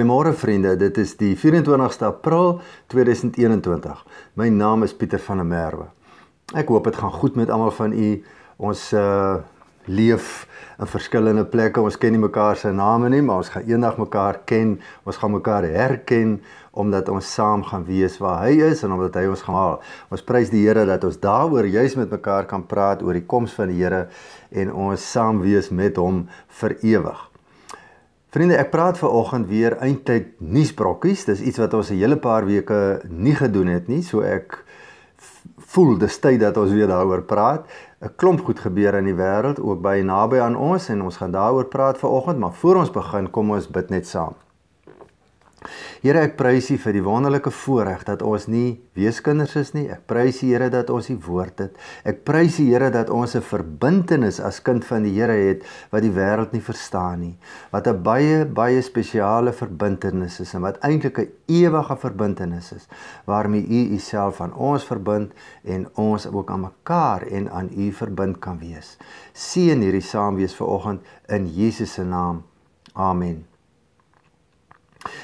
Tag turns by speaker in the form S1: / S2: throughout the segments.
S1: Goeiemôre vriende, dit is die 24ste April 2021. My naam is Pieter van der Merwe. Ek hoop dit gaan goed met almal van u. Ons uh leef in verskillende plekke. Ons ken nie mekaar se name nie, maar ons gaan eendag mekaar ken. Ons gaan mekaar herken omdat ons saam gaan wees waar hy is en omdat hy ons gaan haal. Ons prys die Here dat ons daaroor juis met mekaar kan praat oor die koms van die Here en ons saam wees met hom vir ewig. Vriende, ek praat ver oggend weer eintlik nuusbrokkies. Dis iets wat ons 'n hele paar weke nie gedoen het nie, so ek voel dis tyd dat ons weer daaroor praat. 'n Klomp goed gebeur in die wêreld, ook by naby aan ons en ons gaan daaroor praat ver oggend, maar voor ons begin, kom ons bid net saam. Here ek prys U vir die wonderlike voorreg dat ons nie weeskinders is nie. Ek prys U Here dat ons U woord het. Ek prys U Here dat ons 'n verbintenis as kind van die Here het wat die wêreld nie verstaan nie. Wat 'n baie baie spesiale verbintenis is en wat eintlik 'n ewige verbintenis is waarmee U jy Uself aan ons verbind en ons ook aan mekaar en aan U verbind kan wees. Seën hierdie saamwees vanoggend in Jesus se naam. Amen.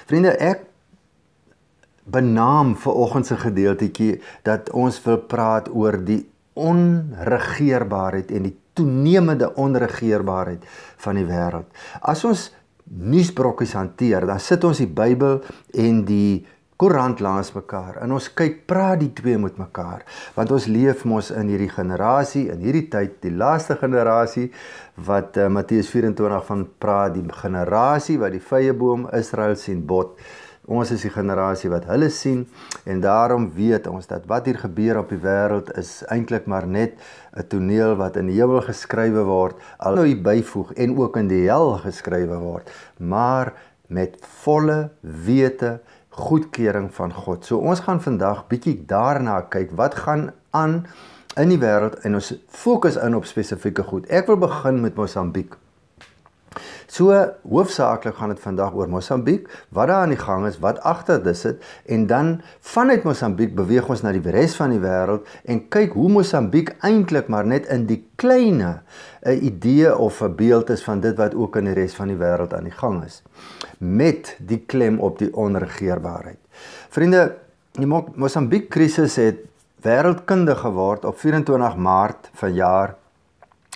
S1: Vriende, ek benaam vir oggend se gedeeltetjie dat ons wil praat oor die onregeerbaarheid en die toenemende onregeerbaarheid van die wêreld. As ons nuusbrokkies hanteer, dan sit ons die Bybel en die koerant langs mekaar. En ons kyk, praat die twee met mekaar, want ons leef mos in hierdie generasie, in hierdie tyd, die laaste generasie wat uh, Matteus 24 van praat, die generasie wat die vrye boom Israel sien bot. Ons is die generasie wat hulle sien en daarom weet ons dat wat hier gebeur op die wêreld is eintlik maar net 'n toneel wat in die hemel geskrywe word, al nou byvoeg en ook in die hel geskrywe word, maar met volle wete goedkeuring van God. So ons gaan vandag bietjie daarna kyk wat gaan aan in die wêreld en ons fokus in op spesifieke goed. Ek wil begin met Mosambiek. So hoofsaaklik gaan dit vandag oor Mosambiek, wat daar aan die gang is, wat agter dit sit en dan vanuit Mosambiek beweeg ons na die res van die wêreld en kyk hoe Mosambiek eintlik maar net in die kleine 'n eh, idee of 'n beeld is van dit wat ook in die res van die wêreld aan die gang is met die klem op die onregeerbaarheid. Vriende, die Mosambiek krisis het wêreldkundige geword op 24 Maart vanjaar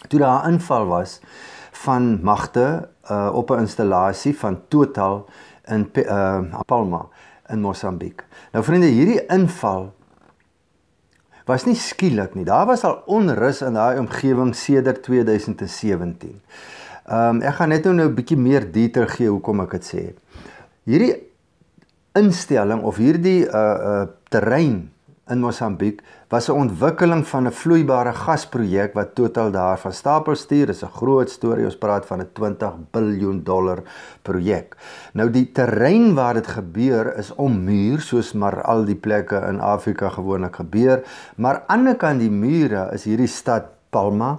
S1: toe daar 'n inval was van magte uh, op 'n installasie van Total in uh, Palma in Mosambiek. Nou vriende, hierdie inval was nie skielik nie. Daar was al onrus in daai omgewing sedert 2017. Ehm um, ek gaan net nou 'n nou bietjie meer detail gee hoekom ek dit sê. Hierdie instelling of hierdie uh uh terrein in Mosambiek was 'n ontwikkeling van 'n vloeibare gasprojek wat totaal daarvan stapel stuur. Dit is 'n groot storie. Ons praat van 'n 20 miljard dollar projek. Nou die terrein waar dit gebeur is om muur soos maar al die plekke in Afrika gewoonlik gebeur, maar ander kan die mure is hierdie stad Palma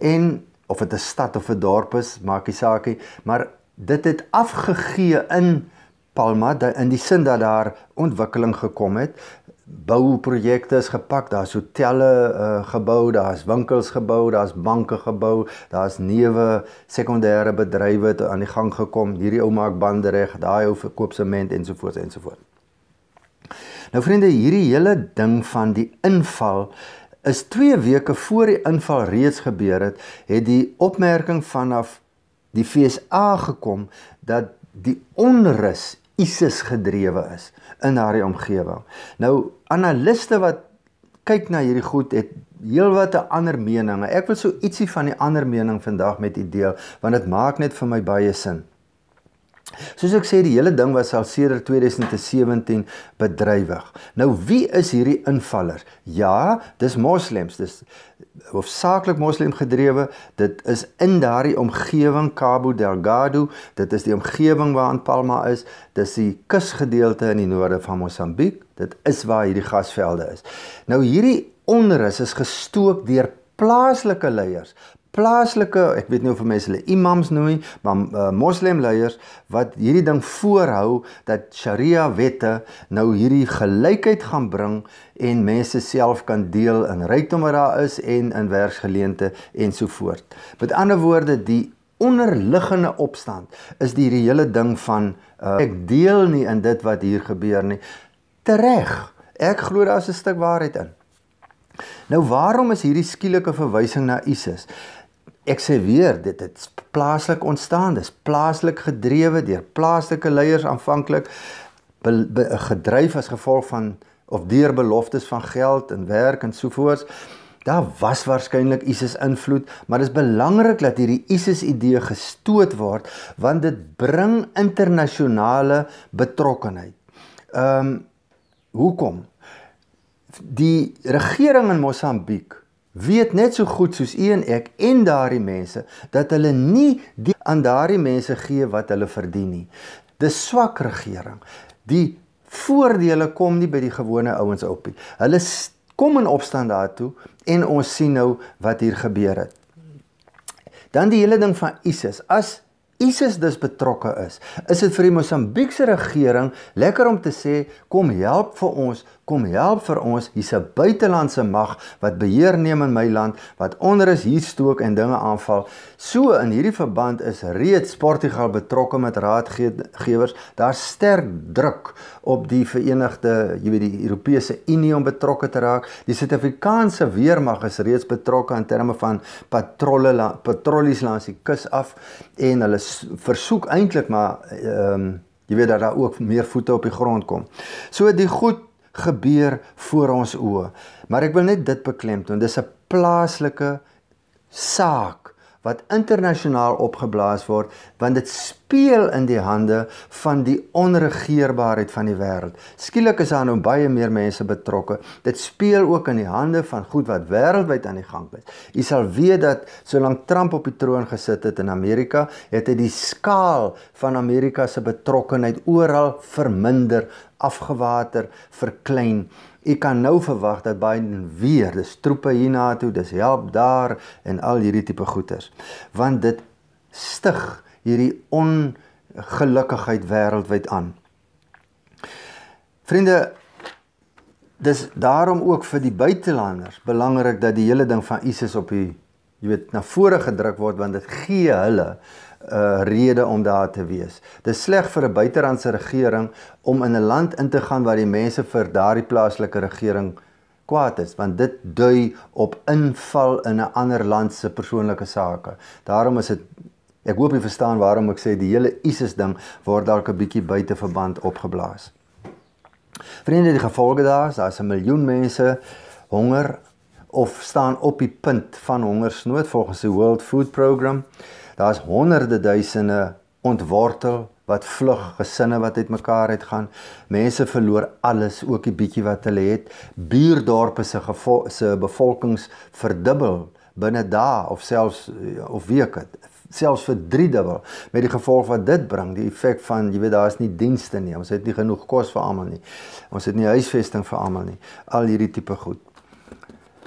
S1: en of dit 'n stad of 'n dorp is, maak nie saak nie, maar dit het afgegee in Palma in die sin dat daar ontwikkeling gekom het bouprojekte is gepak. Daar's hotelle uh, eh, gebou, daar's winkels gebou, daar's banke gebou, daar's nuwe sekondêre bedrywe aan die gang gekom. Hierdie ou maak bande reg, daai ou verkoop sement ensovoorts ensovoorts. Nou vriende, hierdie hele ding van die inval is 2 weke voor die inval reeds gebeur het, het die opmerking vanaf die FSA gekom dat die onrus ISIS gedrewe is in haar omgewing. Nou analiste wat kyk na hierdie goed het heelwat 'n ander mening. Ek wil so ietsie van die ander mening vandag met u deel want dit maak net vir my baie sin. Soos ek sê, die hele ding was al sedert 2017 bedrywig. Nou wie is hierdie invallers? Ja, dis moslems, dis hoofsaaklik moslem gedrewe. Dit is in daardie omgewing Cabo Delgado. Dit is die omgewing waar aan Palma is. Dis die kusgedeelte in die noorde van Mosambiek. Dit is waar hierdie gasvelde is. Nou hierdie onrus is gestook deur plaaslike leiers, plaaslike, ek weet nie of mense hulle imams noem, maar uh, moslemleiers wat hierdie ding voorhou dat Sharia wette nou hierdie gelykheid gaan bring en mense self kan deel in rykdom wat daar is en in werksgeleenthede en so voort. Met ander woorde, die onderliggende opstand is die hele ding van uh, ek deel nie in dit wat hier gebeur nie. Tereg. Ek glo daar is 'n stuk waarheid in. Nou waarom is hierdie skielike verwysing na ISIS? ek sê weer dit het plaaslik ontstaan dis plaaslik gedrewe deur plaaslike leiers aanvanklik gedryf as gevolg van of deur beloftes van geld en werk en sovoorts daar was waarskynlik Isis invloed maar dit is belangrik dat hierdie Isis idee gestoot word want dit bring internasionale betrokkeheid ehm um, hoekom die regering in Mosambiek weet net so goed soos u en ek en daardie mense dat hulle nie die aan daardie mense gee wat hulle verdien nie. Dis swak regering. Die voordele kom nie by die gewone ouens op nie. Hulle kom in opstand daartoe en ons sien nou wat hier gebeur het. Dan die hele ding van Isis. As Isis dus betrokke is, is dit vir die Mosambiekse regering lekker om te sê kom help vir ons kom help vir ons hier's 'n buitelandse mag wat beheer neem in my land wat onder is hier stook en dinge aanval so in hierdie verband is reeds Portugal betrokke met raadgewers daar sterk druk op die verenigde jy weet die Europese Unie om betrokke te raak die Suid-Afrikaanse weermag is reeds betrokke in terme van patrolle patrollies langs die kus af en hulle versoek eintlik maar ehm um, jy weet dat daar ook meer voete op die grond kom. So die goed gebeur voor ons oë. Maar ek wil net dit beklemtoon, dis 'n plaaslike saak wat internasionaal opgeblaas word want dit speel in die hande van die onregeerbaarheid van die wêreld. Skielik is daar nou baie meer mense betrokke. Dit speel ook in die hande van goed wat wêreldwyd aan die gang is. U sal weet dat solank Trump op die troon gesit het in Amerika, het hy die skaal van Amerika se betrokkeheid oral verminder afgewater, verklein. U kan nou verwag dat Biden weer dis troepe hiernatoe, dis help daar en al hierdie tipe goeters. Want dit stig hierdie ongelukkigheid wêreldwyd aan. Vriende, dis daarom ook vir die buitelanders belangrik dat die hele ding van ISIS op die jy weet na vore gedruk word want dit gee hulle 'n uh, eh, rede om daar te wees. Dit is sleg vir 'n buitelandse regering om in 'n land in te gaan waar die mense vir daardie plaaslike regering kwaad is, want dit dui op inval in 'n ander land se persoonlike sake. Daarom is dit ek hoop jy verstaan waarom ek sê die hele ISIS ding word dalk 'n bietjie buite verband opgeblaas. Vriende, die gevolge daar is, daar is 'n miljoen mense honger, of staan op die punt van hongersnood volgens die World Food Program. Daar's honderde duisende ontwortel wat vlug, gesinne wat uitmekaar uitgaan. Mense verloor alles, ook die bietjie wat hulle het. Buurdorpe se se bevolkings verdubbel binne dae of selfs of weke, selfs vir 3 dubbel met die gevolg wat dit bring, die effek van jy weet daar is nie dienste nie, ons het nie genoeg kos vir almal nie. Ons het nie huisvesting vir almal nie. Al hierdie tipe goed.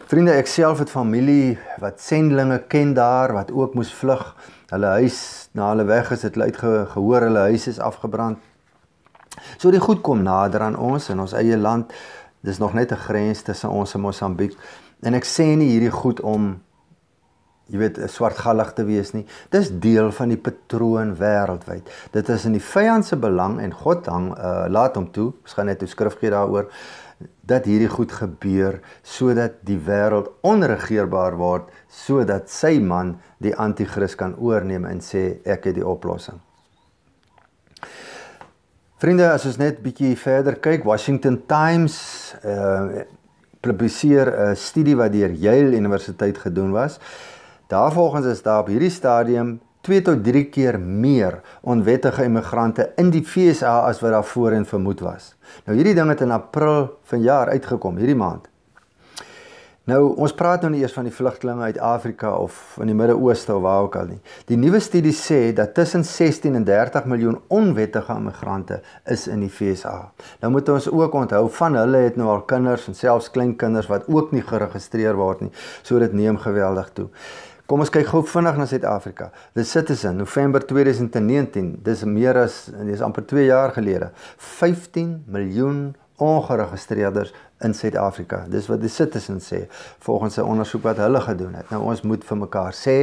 S1: Vriende, ek self het familie wat sendlinge ken daar wat ook moes vlug. Hulle huis na hulle weg is dit luid ge gehoor, hulle huis is afgebrand. So die goed kom nader aan ons in ons eie land. Dis nog net 'n grens tussen ons en Mosambiek. En ek sê nie hierdie goed om jy weet swartgallig te wees nie. Dis deel van die patroon wêreldwyd. Dit is in die vyand se belang en God hang uh, laat hom toe. Ons gaan net 'n skrif gee daaroor dat hierdie goed gebeur sodat die wêreld onregeerbaar word sodat sy man die anti-kris kan oorneem en sê ek het die oplossing. Vriende, as ons net bietjie verder kyk, Washington Times uh publiseer 'n studie wat deur Yale Universiteit gedoen was. Daarvolgens is daar op hierdie stadium 2 tot 3 keer meer onwettige immigrante in die FSA as wat daar voorheen vermoed was. Nou hierdie ding het in April vanjaar uitgekom, hierdie maand. Nou ons praat nou nie eers van die vlugtelinge uit Afrika of van die Midde-Ooste of waar ook al nie. Die nuwe studie sê dat tussen 16 en 30 miljoen onwettige immigrante is in die FSA. Nou moet ons ook onthou van hulle het nou al kinders en selfs kleinkinders wat ook nie geregistreer word nie. So dit neem geweldig toe. Kom ons kyk gou vinnig na Suid-Afrika. The Citizen, November 2019. Dis meer as dis amper 2 jaar gelede. 15 miljoen ongeregistreerders in Suid-Afrika. Dis wat die Citizen sê volgens 'n ondersoek wat hulle gedoen het. Nou ons moet vir mekaar sê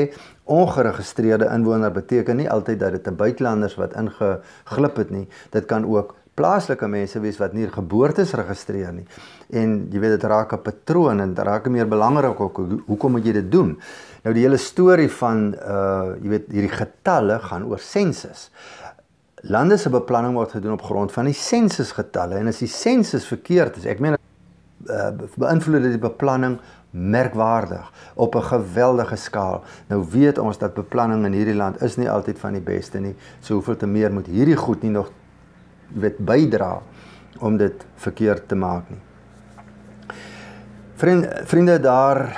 S1: ongeregistreerde inwoner beteken nie altyd dat dit 'n buitelanders wat inge glip het nie. Dit kan ook plaaslike mense wees wat nie geboortes registreer nie. En jy weet dit raak 'n patroon en dit raak meer belangrik ook hoekom moet jy dit doen? Nou die hele storie van uh jy weet hierdie getalle gaan oor sensus. Lande se beplanning word gedoen op grond van die sensusgetalle en as die sensus verkeerd is, ek meen uh, beïnvloed dit die beplanning merkwaardig op 'n geweldige skaal. Nou weet ons dat beplanning in hierdie land is nie altyd van die beste nie. So hoeveel te meer moet hierdie goed nie nog weet bydra om dit verkeerd te maak nie. Vriend, vriende daar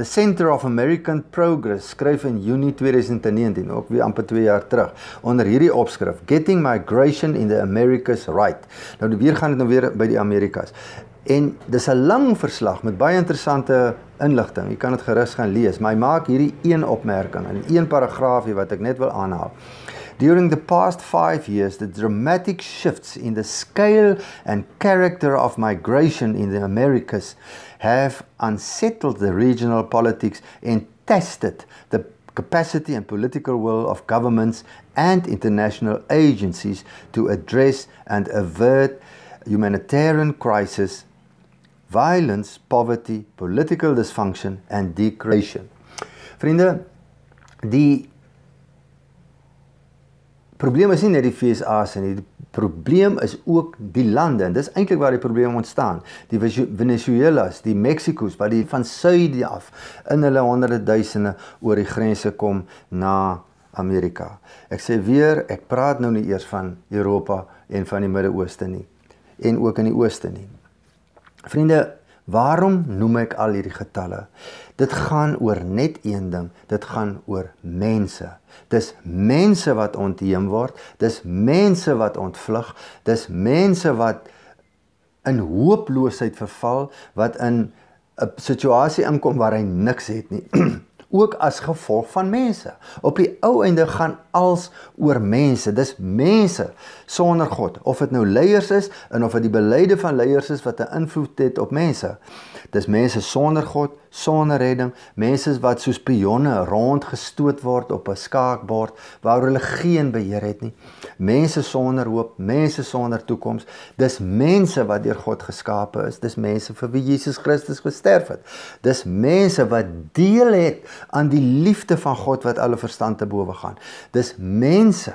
S1: The Center of American Progress skryf in Junie 2019, ook weer amper 2 jaar terug, onder hierdie opskrif Getting Migration in the Americas Right. Nou weer gaan dit nou weer by die Amerikas. En dis 'n lang verslag met baie interessante inligting. Jy kan dit gerus gaan lees, maar hy maak hierdie een opmerking in een paragraafie wat ek net wil aanhaal. During the past five years, the dramatic shifts in the scale and character of migration in the Americas have unsettled the regional politics and tested the capacity and political will of governments and international agencies to address and avert humanitarian crises, violence, poverty, political dysfunction and degradation. Vrienden, die probleem is nie net die FSA se nie. Die probleem is ook die lande en dis eintlik waar die probleem ontstaan. Die Venezuelas, die Mexikos wat die van suid af in hulle honderde duisende oor die grense kom na Amerika. Ek sê weer, ek praat nou nie eers van Europa en van die Midde-Ooste nie en ook in die Ooste nie. Vriende, Waarom noem ek al hierdie getalle? Dit gaan oor net een ding, dit gaan oor mense. Dis mense wat ontheem word, dis mense wat ontvlug, dis mense wat in hooploosheid verval, wat in 'n situasie inkom waar hy niks het nie. ook as gevolg van mense. Op die ou einde gaan als oor mense. Dis mense sonder God, of dit nou leiers is en of dit die beleide van leiers is wat 'n invloed het op mense. Dis mense sonder God, sonder redding, mense wat soos pionne rondgestoot word op 'n skaakbord waar hulle geen beheer het nie. Mense sonder hoop, mense sonder toekoms. Dis mense wat deur God geskape is. Dis mense vir wie Jesus Christus gesterf het. Dis mense wat deel het aan die liefde van God wat alle verstand te bowe gaan. Dis mense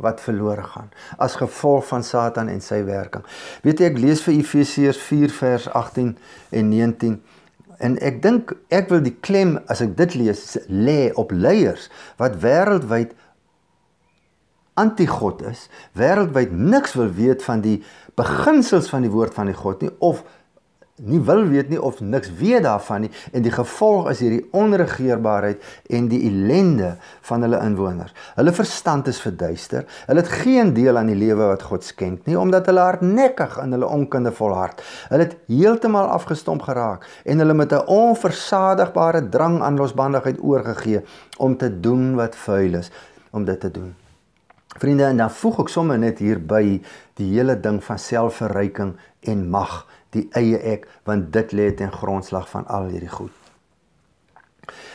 S1: wat verlore gaan as gevolg van Satan en sy werking. Weet jy ek lees vir Efesiërs 4 vers 18 en 19 en ek dink ek wil die klem as ek dit lees lê op leiers wat wêreldwyd anti-God is, wêreldwyd niks wil weet van die beginsels van die woord van die God nie of nie wil weet nie of niks weet daarvan nie en die gevolg is hierdie onregeerbaarheid en die ellende van hulle inwoners. Hulle verstand is verduister. Hulle het geen deel aan die lewe wat God skenk nie omdat hulle hardnekkig in hulle onkunde volhard. Hulle het heeltemal afgestom geraak en hulle met 'n onversadigbare drang aan losbandigheid oorgegee om te doen wat vuil is, om dit te doen. Vriende, en dan voeg ek sommer net hierby die hele ding van selfverryking en mag die eie ek want dit lê ten grondslag van al hierdie goed.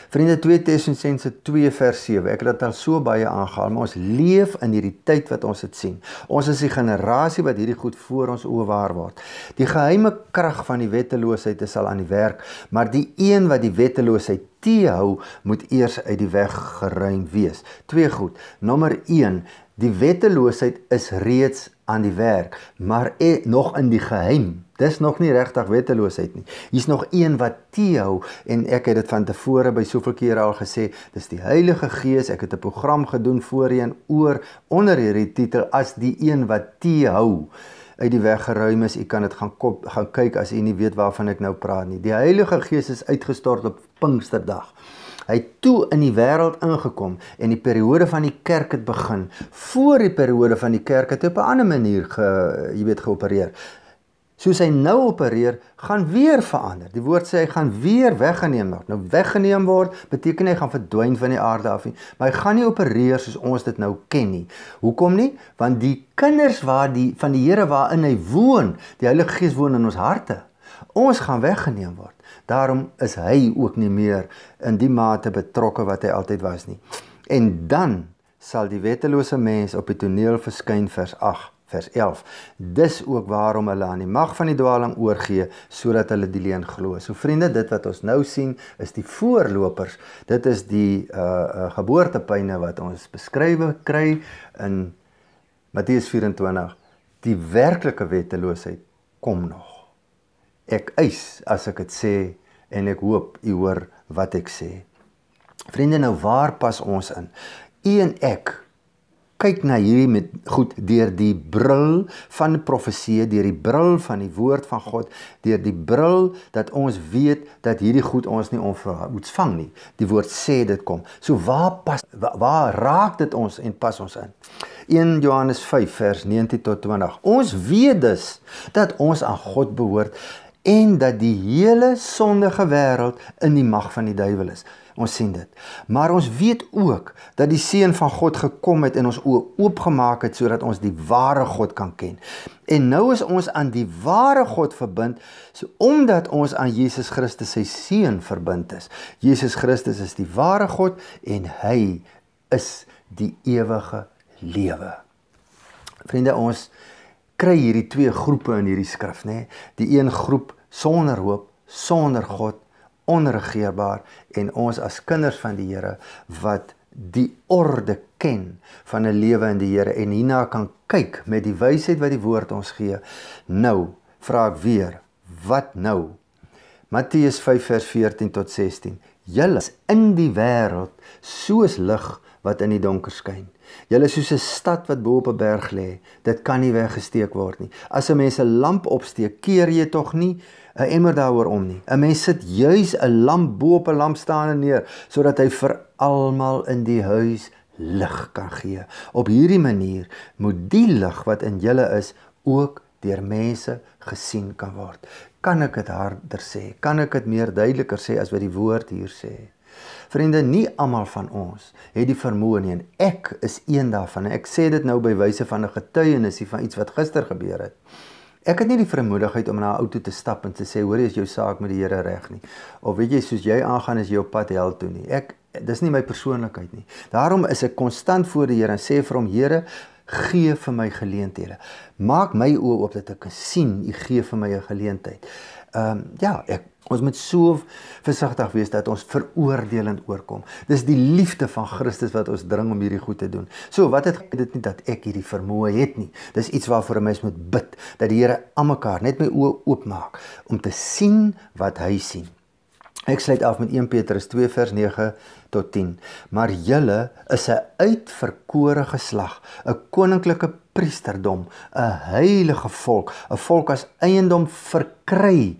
S1: Vriende 2 Tessensense 2 vers 7. Ek het dit al so baie aangehaal, maar ons leef in hierdie tyd wat ons dit sien. Ons is die generasie wat hierdie goed voor ons oë waar word. Die geheime krag van die wetteloosheid is al aan die werk, maar die een wat die wetteloosheid teehou, moet eers uit die weg geruim wees. Twee goed. Nommer 1 Die wetteloosheid is reeds aan die werk, maar e nog in die geheim. Dis nog nie regtig wetteloosheid nie. Hier's nog een wat teehou en ek het dit van tevore by soveel kere al gesê, dis die Heilige Gees. Ek het 'n program gedoen voorheen oor onder hierdie titel as die een wat teehou uit die weg geruim is. U kan dit gaan kop, gaan kyk as u nie weet waarvan ek nou praat nie. Die Heilige Gees is uitgestort op Pinksterdag. Hy het toe in die wêreld ingekom en die periode van die kerk het begin. Voor die periode van die kerk het op 'n ander manier ge, jy weet geopereer. Soos hy nou opereer, gaan weer verander. Die woord sê hy gaan weer weggeneem word. Nou weggeneem word beteken hy gaan verdwyn van die aarde af nie, maar hy gaan nie opereer soos ons dit nou ken nie. Hoekom nie? Want die kinders waar die van die Here waarin hy woon, die Heilige Gees woon in ons harte. Ons gaan weggeneem word. Daarom is hy ook nie meer in die mate betrokke wat hy altyd was nie. En dan sal die wettelose mens op die toneel verskyn vers 8 vers 11. Dis ook waarom hulle aan die mag van die dwaaling oorgee sodat hulle die leuen glo. So vriende, dit wat ons nou sien is die voorlopers. Dit is die uh uh geboortepyne wat ons beskrywe kry in Matteus 24. Die werklike wetteloosheid kom nog ek eis as ek dit sê en ek hoop u hoor wat ek sê. Vriende, nou waar pas ons in? U en ek kyk na hierdie met goed deur die bril van profesie, deur die bril van die woord van God, deur die bril dat ons weet dat hierdie goed ons nie onverhoets vang nie. Die woord sê dit kom. So waar pas waar raak dit ons en pas ons in? 1 Johannes 5 vers 19 tot 20. Ons weet dus dat ons aan God behoort en dat die hele sondige wêreld in die mag van die duiwel is. Ons sien dit. Maar ons weet ook dat die seun van God gekom het en ons oë oopgemaak het sodat ons die ware God kan ken. En nou is ons aan die ware God verbind, so omdat ons aan Jesus Christus sy seun verbind is. Jesus Christus is die ware God en hy is die ewige lewe. Vriende, ons kry hierdie twee groepe in hierdie skrif, nê? Nee? Die een groep sonder hoop, sonder God, onregeerbaar en ons as kinders van die Here wat die orde ken van 'n lewe in die Here en hierna kan kyk met die wysheid wat die woord ons gee. Nou vra ek weer, wat nou? Matteus 5:14 tot 16. Julle is in die wêreld soos lig wat in die donker skyn. Julle is soos 'n stad wat bo op 'n berg lê. Dit kan nie weggesteek word nie. As 'n mens 'n lamp opsteek, keer jy tog nie 'n emmer daaroor om nie. 'n Mens sit juis 'n lamp bo op 'n lampstaande neer sodat hy vir almal in die huis lig kan gee. Op hierdie manier moet die lig wat in julle is ook deur mense gesien kan word. Kan ek dit harder sê? Kan ek dit meer duideliker sê as wat die woord hier sê? Vriende, nie almal van ons het die vermoë nie en ek is een daarvan. Ek sê dit nou by wyse van 'n getuienisie van iets wat gister gebeur het. Ek het nie die vermoedigheid om na 'n ou toe te stap en te sê hoor jy is jou saak met die Here reg nie. Of weet jy soos jy aangaan is jy op pad hel toe nie. Ek dis nie my persoonlikheid nie. Daarom is ek konstant voor die Here en sê vir hom Here gee vir my geleenthede. Maak my oë oop dat ek kan sien u gee vir my 'n geleentheid ehm um, ja, ek ons moet so versigtig wees dat ons veroordelend oorkom. Dis die liefde van Christus wat ons dring om hierdie goed te doen. So wat het dit nie dat ek hierdie vermoë het nie. Dis iets waarvoor 'n mens moet bid dat die Here almekaar net my oë oopmaak om te sien wat hy sien. Ek sluit af met 1 Petrus 2 vers tot 10. Maar julle is 'n uitverkore geslag, 'n koninklike priesterdom, 'n heilige volk, 'n volk as eiendom verkry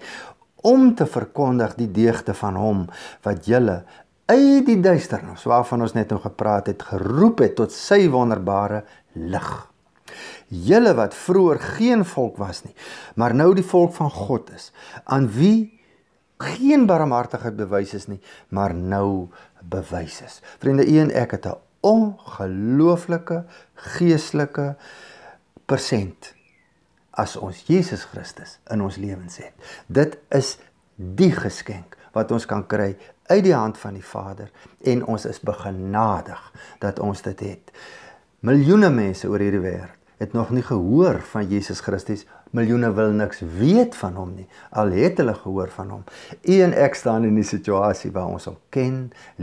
S1: om te verkondig die deugde van hom wat julle uit die duisternis waarvan ons net nou gepraat het geroep het tot sy wonderbare lig. Julle wat vroeër geen volk was nie, maar nou die volk van God is, aan wie geen barmhartigheid bewys is nie, maar nou bewys is. Vriende, u en ek het 'n ongelooflike geestelike persent as ons Jesus Christus in ons lewens het. Dit is die geskenk wat ons kan kry uit die hand van die Vader en ons is begenadig dat ons dit het. Miljoene mense oor hierdie wêreld het nog nie gehoor van Jesus Christus miljoene wil niks weet van hom nie al het hulle gehoor van hom een ek staan in die situasie waar ons hom ken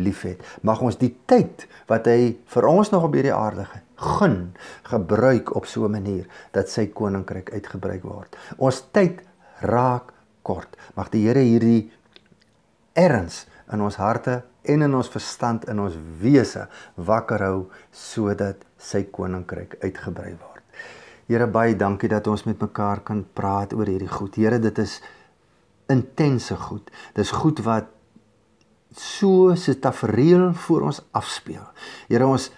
S1: liefhet mag ons die tyd wat hy vir ons nog op hierdie aarde gee gun gebruik op so 'n manier dat sy koninkryk uitgebrei word ons tyd raak kort mag die Here hierdie erns in ons harte en in ons verstand in ons wese wakker hou sodat sy koninkryk uitgebrei word Here baie dankie dat ons met mekaar kan praat oor hierdie goed. Here, dit is intense goed. Dis goed wat so se tafereel voor ons afspeel. Here, ons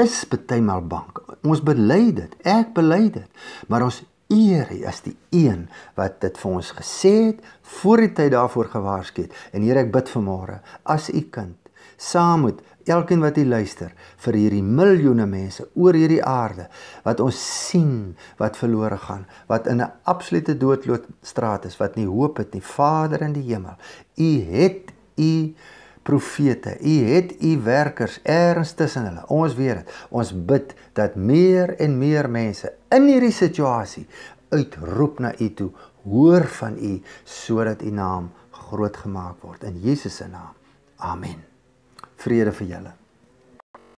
S1: is baie mal bang. Ons bely dit. Ek bely dit. Maar ons eer U as die een wat dit vir ons gesê het, voor die tyd daarvoor gewaarsku het. En Here, ek bid vanmôre as U kind saam met elkeen wat hier luister, vir hierdie miljoene mense oor hierdie aarde wat ons sien wat verlore gaan, wat in 'n absolute doodloopstraat is, wat nie hoop het nie. Vader in die hemel, U het U profete. U het u werkers erns tussen hulle. Ons weet dit. Ons bid dat meer en meer mense in hierdie situasie uitroep na u toe, hoor van u sodat u naam groot gemaak word in Jesus se naam. Amen vrede vir julle.